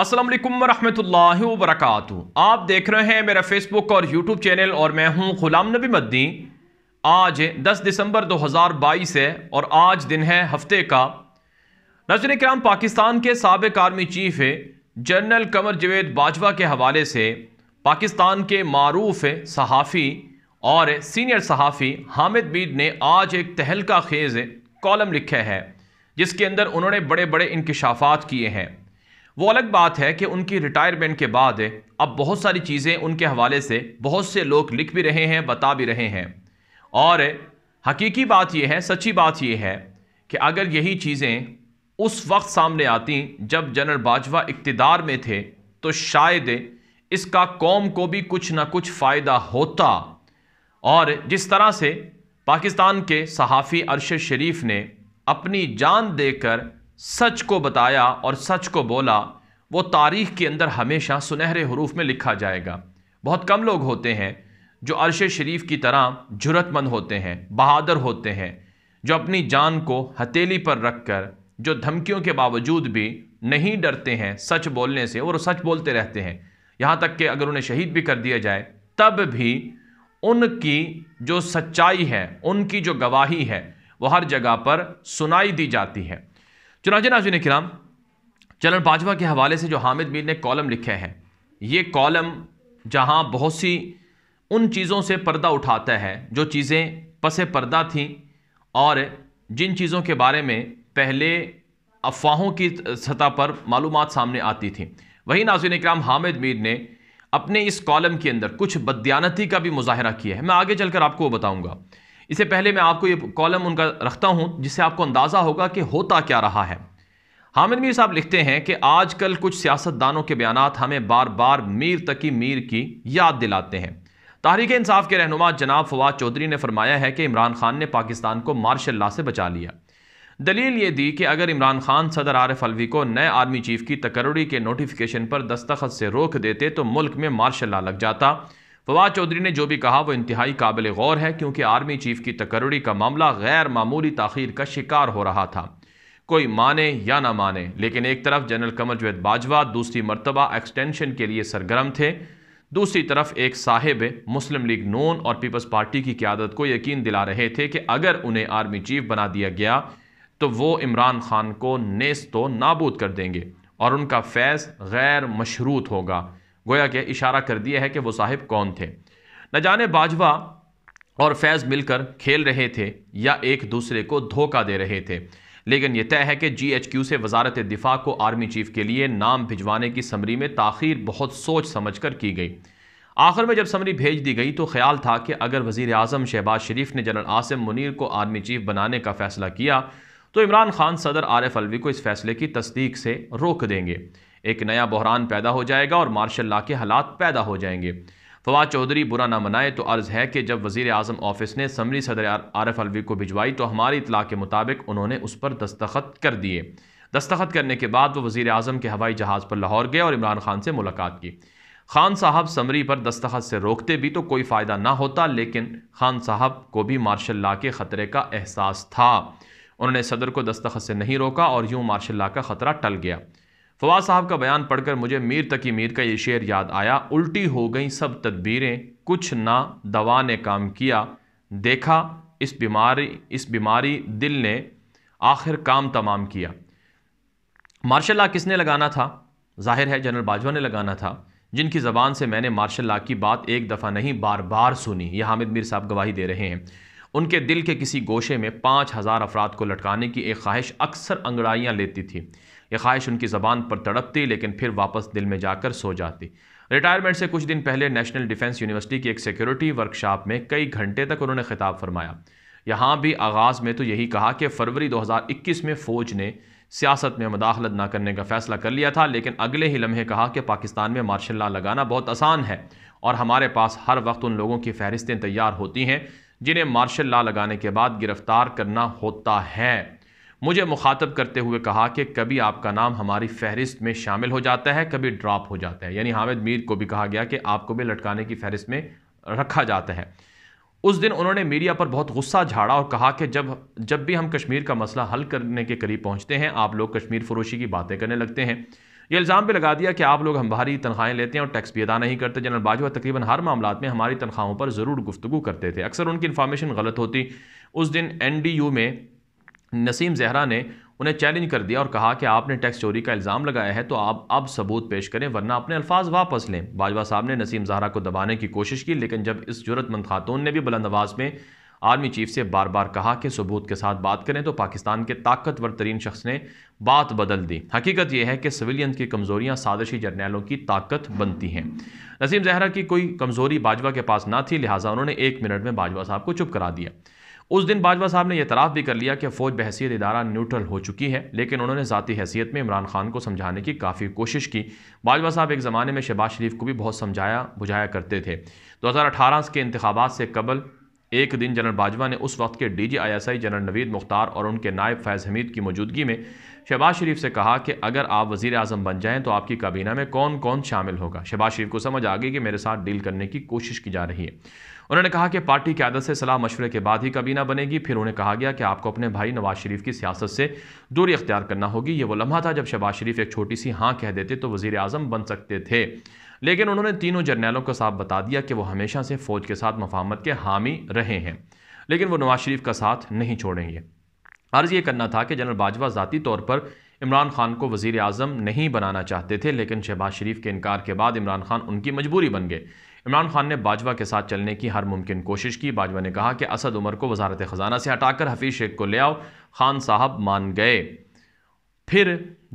असलम वालेकुम वरक आप देख रहे हैं मेरा फेसबुक और यूट्यूब चैनल और मैं हूं गुलाम नबी मद्दी आज 10 दिसंबर 2022 है और आज दिन है हफ्ते का नजर कराम पाकिस्तान के सबक army chief general Qamar Javed Bajwa के हवाले से पाकिस्तान के मरूफ सहाफ़ी और सीनियर सहाफ़ी हामिद बीद ने आज एक तहलका खेज कॉलम लिखा है जिसके अंदर उन्होंने बड़े बड़े इंकशाफात किए हैं वो अलग बात है कि उनकी रिटायरमेंट के बाद अब बहुत सारी चीज़ें उनके हवाले से बहुत से लोग लिख भी रहे हैं बता भी रहे हैं और हकीकी बात यह है सच्ची बात यह है कि अगर यही चीज़ें उस वक्त सामने आती जब जनरल बाजवा इकतदार में थे तो शायद इसका कौम को भी कुछ ना कुछ फ़ायदा होता और जिस तरह से पाकिस्तान के सहाफ़ी अरशद शरीफ ने अपनी जान देकर सच को बताया और सच को बोला वो तारीख़ के अंदर हमेशा सुनहरे हरूफ में लिखा जाएगा बहुत कम लोग होते हैं जो अरश शरीफ की तरह जुरतमंद होते हैं बहादुर होते हैं जो अपनी जान को हथेली पर रख कर जो धमकियों के बावजूद भी नहीं डरते हैं सच बोलने से और सच बोलते रहते हैं यहाँ तक कि अगर उन्हें शहीद भी कर दिया जाए तब भी उनकी जो सच्चाई है उनकी जो गवाही है वो हर जगह पर सुनाई दी जाती है चुनाच नाजिन कराम चलन पाँचवा के हवाले से जो हामिद मीर ने कॉलम लिखे हैं ये कॉलम जहाँ बहुत सी उन चीज़ों से पर्दा उठाता है जो चीज़ें पसे पर्दा थी और जिन चीज़ों के बारे में पहले अफवाहों की सतह पर मालूम सामने आती थी वही नाजिन कराम हामिद मीर ने अपने इस कॉलम के अंदर कुछ बदयानती का भी मुजाहरा किया है मैं आगे चलकर आपको बताऊँगा इससे पहले मैं आपको ये कॉलम उनका रखता हूँ जिससे आपको अंदाज़ा होगा कि होता क्या रहा है हामिद मीर साहब लिखते हैं कि आजकल कुछ सियासतदानों के बयान हमें बार बार मीर तकी मीर की याद दिलाते हैं तहरीक इंसाफ के रहनुमा जनाब फवाद चौधरी ने फरमाया है कि इमरान खान ने पाकिस्तान को मार्शल ला से बचा लिया दलील ये दी कि अगर इमरान खान सदर आरफ अलवी को नए आर्मी चीफ की तकर्री के नोटिफिकेशन पर दस्तखत से रोक देते तो मुल्क में मार्शल ला लग जाता फवाद चौधरी ने जो भी कहा वो इंतहाई काबिल गौर है क्योंकि आर्मी चीफ की तकरड़ी का मामला गैर मामूली तखीर का शिकार हो रहा था कोई माने या ना माने लेकिन एक तरफ जनरल कमर जवेद बाजवा दूसरी मरतबा एक्सटेंशन के लिए सरगर्म थे दूसरी तरफ एक साहिब मुस्लिम लीग नून और पीपल्स पार्टी की क्यादत को यकीन दिला रहे थे कि अगर उन्हें आर्मी चीफ बना दिया गया तो वो इमरान खान को नेस्त तो नाबूद कर देंगे और उनका फैज़ गैर मशरूत होगा गोया के इशारा कर दिया है कि वो साहिब कौन थे न जाने बाजवा और फैज़ मिलकर खेल रहे थे या एक दूसरे को धोखा दे रहे थे लेकिन यह तय है कि जी एच क्यू से वजारत दिफा को आर्मी चीफ के लिए नाम भिजवाने की समरी में ताखिर बहुत सोच समझ कर की गई आखिर में जब समरी भेज दी गई तो ख्याल था कि अगर वज़ी अजम शहबाज शरीफ ने जनरल आसिम मुनीर को आर्मी चीफ बनाने का फ़ैसला किया तो इमरान खान सदर एफ अलवी को इस फैसले की तस्दीक से रोक देंगे एक नया बहरान पैदा हो जाएगा और मार्शल ला के हालात पैदा हो जाएंगे फवाद चौधरी बुरा ना मनाए तो अर्ज़ है कि जब वज़ी अजम ऑफिस ने समरी सदर आरफ अलवी को भिजवाई तो हमारी इतला के मुताबिक उन्होंने उस पर दस्तखत कर दिए दस्तखत करने के बाद वो वज़ी अजम के हवाई जहाज़ पर लाहौर गए और इमरान खान से मुलाकात की खान साहब समरी पर दस्तखत से रोकते भी तो कोई फ़ायदा ना होता लेकिन खान साहब को भी मार्शल ला के ख़तरे का एहसास था उन्होंने सदर को दस्तखत से नहीं रोका और यूँ मार्शल ला का ख़तरा टल गया फवाद साहब का बयान पढ़कर मुझे मीर तकी मीर का ये शेर याद आया उल्टी हो गई सब तदबीरें कुछ ना दवा ने काम किया देखा इस बीमारी इस बीमारी दिल ने आखिर काम तमाम किया मार्शल ला किसने लगाना था जाहिर है जनरल बाजवा ने लगाना था जिनकी ज़बान से मैंने मार्शल ला की बात एक दफ़ा नहीं बार बार सुनी यह हामिद मीर साहब गवाही दे रहे हैं उनके दिल के किसी गोशे में पाँच हज़ार अफराद को लटकाने की एक ख्वाहिश अक्सर अंगड़ाइयाँ लेती थी ये ख्वाहिश उनकी ज़बान पर तड़पती लेकिन फिर वापस दिल में जाकर सो जाती रिटायरमेंट से कुछ दिन पहले नेशनल डिफेंस यूनिवर्सिटी की एक सिक्योरिटी वर्कशॉप में कई घंटे तक उन्होंने खिताब फरमाया यहाँ भी आगाज़ में तो यही कहा कि फरवरी 2021 में फ़ौज ने सियासत में मदाखलत ना करने का फैसला कर लिया था लेकिन अगले ही लम्हे कहा कि पाकिस्तान में मार्शल ला लगाना बहुत आसान है और हमारे पास हर वक्त उन लोगों की फहरिस्तें तैयार होती हैं जिन्हें मार्शल ला लगाने के बाद गिरफ्तार करना होता है मुझे मुखातब करते हुए कहा कि कभी आपका नाम हमारी फहरिस्त में शामिल हो जाता है कभी ड्रॉप हो जाता है यानी हामिद मीर को भी कहा गया कि आपको भी लटकाने की फहरिस्त में रखा जाता है उस दिन उन्होंने मीडिया पर बहुत गुस्सा झाड़ा और कहा कि जब जब भी हम कश्मीर का मसला हल करने के करीब पहुंचते हैं आप लोग कश्मीर फरोशी की बातें करने लगते हैं ये इल्ज़ाम भी लगा दिया कि आप लोग हम भारी तनख्वाहें लेते हैं और टैक्स भी अदा नहीं करते जनरल बाजवा तकरीबन हर मामला में हमारी तनख्वाहों पर ज़रूर गुफ्तु करते थे अक्सर उनकी इन्फॉर्मेशन गलत होती उस दिन एन डी यू में नसीम जहरा ने उन्हें चैलेंज कर दिया और कहा कि आपने टैक्स चोरी का इल्ज़ाम लगाया है तो आप अब सबूत पेश करें वरना अपने अल्फाज वापस लें बाजवा साहब ने नसीम जहरा को दबाने की कोशिश की लेकिन जब इस जरूरतमंद खातून ने भी बुलंद आवाज़ में आर्मी चीफ से बार बार कहा कि सबूत के साथ बात करें तो पाकिस्तान के ताकतवर तरीन शख्स ने बात बदल दी हकीकत यह है कि सविलियन की कमज़ोरियाँ साजिशी जर्नैलों की ताकत बनती हैं नसीम जहरा की कोई कमज़ोरी बाजवा के पास ना थी लिहाजा उन्होंने एक मिनट में बाजवा साहब को चुप करा दिया उस दिन बाजवा साहब ने एतराफ़ भी कर लिया कि फ़ौज बहसीत इदारा न्यूट्रल हो चुकी है लेकिन उन्होंने ज़ाती हैसियत में इमरान खान को समझाने की काफ़ी कोशिश की बाजवा साहब एक ज़माने में शहबाज शरीफ को भी बहुत समझाया बुझाया करते थे दो हज़ार अठारह के इंतबात से कबल एक दिन जनरल बाजवा ने उस वक्त के D G I S I general Naveed Mukhtar और उनके नायब फैज़ हमीद की मौजूदगी में शहबाज शरीफ से कहा कि अगर आप वजीर अजम बन जाएं तो आपकी काबीना में कौन कौन शामिल होगा शहबाज शरीफ को समझ आ गई कि मेरे साथ डील करने की कोशिश की जा रही है उन्होंने कहा कि पार्टी की आदत से सलाह मशवरे के बाद ही काबीना बनेगी फिर उन्हें कहा गया कि आपको अपने भाई नवाज शरीफ की सियासत से दूरी अख्तियार करना होगी ये वो लम्हा था जब शहबाज शरीफ एक छोटी सी हाँ कह देते तो वजीर अजम बन सकते थे लेकिन उन्होंने तीनों जर्नैलों को साफ बता दिया कि वो हमेशा से फ़ौज के साथ मफामत के हामी रहे हैं लेकिन वो नवाज शरीफ का साथ नहीं छोड़ेंगे अर्ज़ ये करना था कि जनरल बाजवा जतीी तौर पर इमरान खान को वज़ी अजम नहीं बनाना चाहते थे लेकिन शहबाज शरीफ के इनकार के बाद इमरान खान उनकी मजबूरी बन गए इमरान खान ने बाजवा के साथ चलने की हर मुमकिन कोशिश की बाजवा ने कहा कि असद उमर को वजारत ख़जाना से हटाकर हफीज़ शेख को ले आओ खान साहब मान गए फिर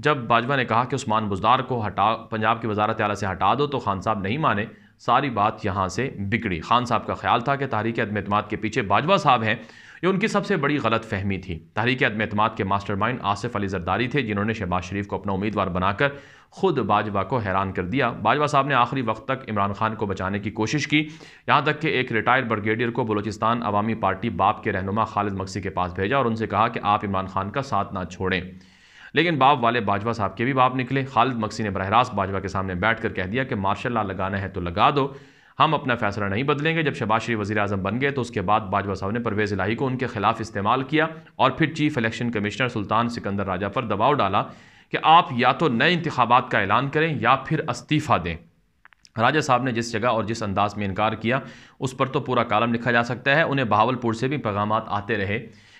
जब बाजवा ने कहा कि उस्मान बुजदार को हटा पंजाब की वजारत अली से हटा दो तो खान साहब नहीं माने सारी बात यहाँ से बिगड़ी खान साहब का ख्याल था कि तहरीक अदम अतमाद के पीछे बाजवा साहब हैं ये उनकी सबसे बड़ी गलत फहमी थी तहरीक अदम अतमाद के मास्टर माइंड आसिफ अली जरदारी थे जिन्होंने शहबाज शरीफ को अपना उम्मीदवार बनाकर खुद बाजवा को हैरान कर दिया बाजवा साहब ने आखिरी वक्त तक इमरान खान को बचाने की कोशिश की यहाँ तक कि एक रिटायर्ड ब्रिगेडियर को बलोचिस्तान अवामी पार्टी बाप के रहनुमा खालिद मक्सी के पास भेजा और उनसे कहा कि आप इमरान खान का साथ ना छोड़ें लेकिन बाप वाले बाजवा साहब के भी बाप निकले खालिद मक्सी ने बरह रास्त बाजवा के सामने बैठ कर कह दिया कि मार्शल ला लगाना है तो लगा दो हम अपना फैसला नहीं बदलेंगे जब शबाज शरीफ वजी अजम बन गए तो उसके बाद बाजवा साहब ने परवेज़ इलाही को उनके खिलाफ इस्तेमाल किया और फिर chief election commissioner Sultan Sikandar Raja पर दबाव डाला कि आप या तो नए इंतबात का ऐलान करें या फिर इस्तीफ़ा दें राजा साहब ने जिस जगह और जिस अंदाज में इनकार किया उस पर तो पूरा कालम लिखा जा सकता है उन्हें बहावलपुर से भी पैगाम आते रहे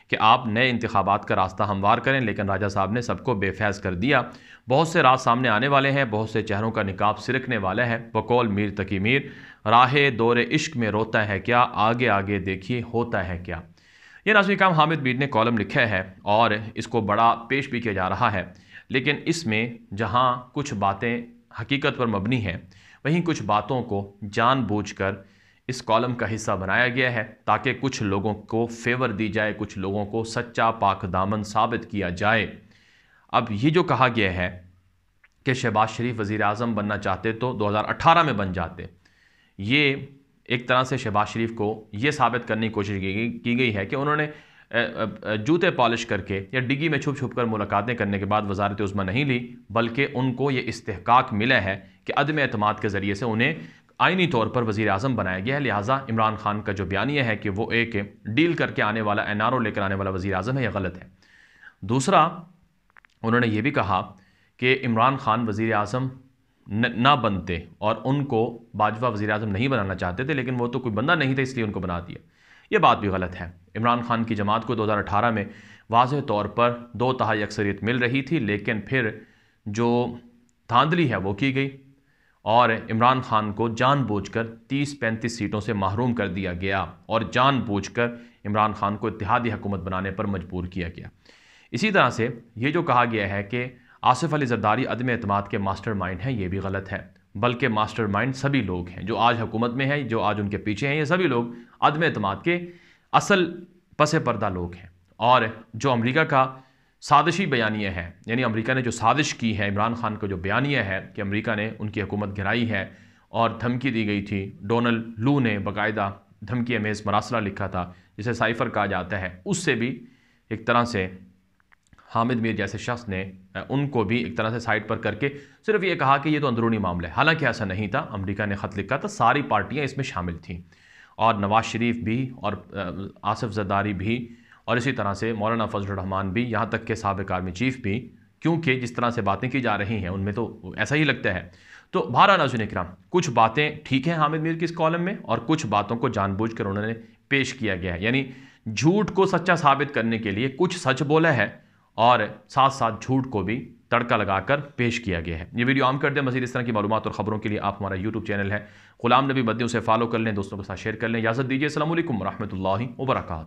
कि आप नए इंतबात का रास्ता हमवार करें लेकिन राजा साहब ने सबको बेफैज़ कर दिया बहुत से राज सामने आने वाले हैं बहुत से चेहरों का निकाब सिरकने वाला है बकौल मीर तकी मीर राह दौर इश्क में रोता है क्या आगे आगे देखिए होता है क्या ये नाजी काम हामिद मीर ने कॉलम लिखा है और इसको बड़ा पेश भी किया जा रहा है लेकिन इसमें जहाँ कुछ बातें हकीकत पर मबनी हैं वहीं कुछ बातों को जानबूझकर इस कॉलम का हिस्सा बनाया गया है ताकि कुछ लोगों को फेवर दी जाए कुछ लोगों को सच्चा पाक दामन साबित किया जाए अब ये जो कहा गया है कि शहबाज शरीफ वज़ी अजम बनना चाहते तो 2018 में बन जाते ये एक तरह से शहबाज शरीफ को ये साबित करने की कोशिश की गई है कि उन्होंने जूते पॉलिश करके या डिगी में छुप छुप कर मुलाकातें करने के बाद वजारत उस्मा नहीं ली बल्कि उनको ये इस्तेकाक मिला है कि अदम अतमाद के ज़रिए से उन्हें आइनी तौर पर वजी अजम बनाया गया है लिहाजा इमरान खान का जो बयान यह है कि वो एक डील करके आने वाला एन आर ओ लेकर आने वाला वजी अजम है यह गलत है दूसरा उन्होंने ये भी कहा कि इमरान खान वज़ी अजम ना बनते और उनको बाजवा वज़ी अजम नहीं बनाना चाहते थे लेकिन वो तो कोई बंदा नहीं था इसलिए उनको बना दिया ये बात भी गलत है इमरान खान की जमात को दो हज़ार अठारह में वाज तौर पर दो तहाई अक्सरियत मिल रही थी लेकिन फिर जो धांधली है वो की गई और इमरान खान को जानबूझकर 30-35 सीटों से महरूम कर दिया गया और जानबूझकर इमरान खान को इतिहादी हकूमत बनाने पर मजबूर किया गया इसी तरह से ये जो कहा गया है कि आसिफ अली जरदारी अदम अतमाद के मास्टर माइंड हैं ये भी गलत है बल्कि मास्टर माइंड सभी लोग हैं जो आज हुकूमत में हैं जो आज उनके पीछे हैं ये सभी लोग अदम अतमाद के असल पस पर्दा लोग हैं और जो अमरीका का साजिशी बयानिया हैं यानी अमेरिका ने जो साजिश की है इमरान खान का जो बयानिया है कि अमेरिका ने उनकी हुकूमत गिराई है और धमकी दी गई थी डोनल्ड लू ने बाकायदा धमकी अमेज मरासला लिखा था जिसे साइफर कहा जाता है उससे भी एक तरह से हामिद मीर जैसे शख्स ने उनको भी एक तरह से साइड पर करके सिर्फ ये कहा कि ये तो अंदरूनी मामला है हालांकि ऐसा नहीं था अमेरिका ने ख़त लिखा था सारी पार्टियाँ इसमें शामिल थीं और नवाज़ शरीफ भी और आसफ जदारी भी और इसी तरह से मौलाना फजलरहमान भी यहाँ तक के सबक आर्मी चीफ भी क्योंकि जिस तरह से बातें की जा रही हैं उनमें तो ऐसा ही लगता है तो बहरा नाजुन इक्राम कुछ बातें ठीक हैं हामिद मीर की इस कॉलम में और कुछ बातों को जानबूझकर उन्होंने पेश किया गया है यानी झूठ को सच्चा साबित करने के लिए कुछ सच बोला है और साथ साथ झूठ को भी तड़का लगाकर पेश किया गया है ये वीडियो आम कर दें मजीद इस तरह की मालूम और खबरों के लिए आप हमारा यूट्यूब चैनल है गुलाम नबी बद्दी उसे फॉलो कर लें दोस्तों के साथ शेयर कर लें इजाजत दीजिए असल वरहमल वर्का